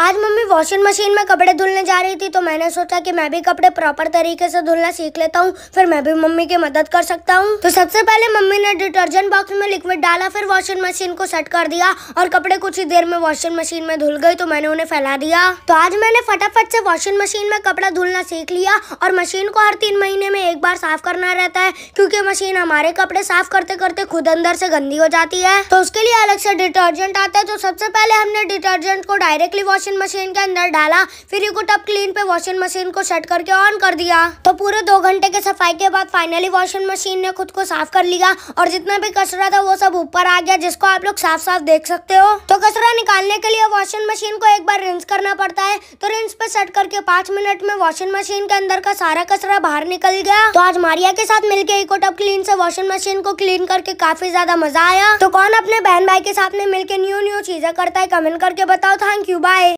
आज mummy washing machine में कपड़े धुलने जा रही थी तो मैंने सोचा कि मैं भी कपड़े प्रॉपर तरीके से धुलना सीख लेता हूँ फिर मैं भी मम्मी की मदद कर सकता हूँ तो सबसे पहले मम्मी ने डिटर्जेंट बॉक्स में लिक्विड डाला फिर वॉशिंग मशीन को सेट कर दिया और कपड़े कुछ ही देर में वॉशिंग मशीन में धुल गई तो मैंने उन्हें फैला दिया तो आज मैंने फटाफट से वॉशिंग मशीन में कपड़ा धुलना सीख लिया और मशीन को हर तीन महीने में एक बार साफ करना रहता है क्योंकि मशीन हमारे कपड़े साफ करते करते खुद अंदर से गंदी हो जाती है तो उसके लिए अलग से डिटर्जेंट आता है तो सबसे पहले हमने डिटर्जेंट को डायरेक्टली वॉशिंग मशीन के अंदर डाला फिर इको टप क्लीन पे वॉशिंग मशीन को सेट करके ऑन कर दिया तो पूरे दो घंटे के सफाई के बाद फाइनली वॉशिंग मशीन ने खुद को साफ कर लिया और जितना भी कचरा था वो सब ऊपर आ गया जिसको आप लोग साफ साफ देख सकते हो तो कचरा निकालने के लिए वॉशिंग मशीन को एक बार रिंस करना पड़ता है तो रिंस पे सेट करके पाँच मिनट में वॉशिंग मशीन के अंदर का सारा कचरा बाहर निकल गया तो आज मारिया के साथ मिलकर इको टब क्लीन से वॉशिंग मशीन को क्लीन करके काफी ज्यादा मजा आया तो कौन अपने बहन भाई के साथ में मिलकर न्यू न्यू चीजें करता है कमेंट करके बताओ थैंक यू बाय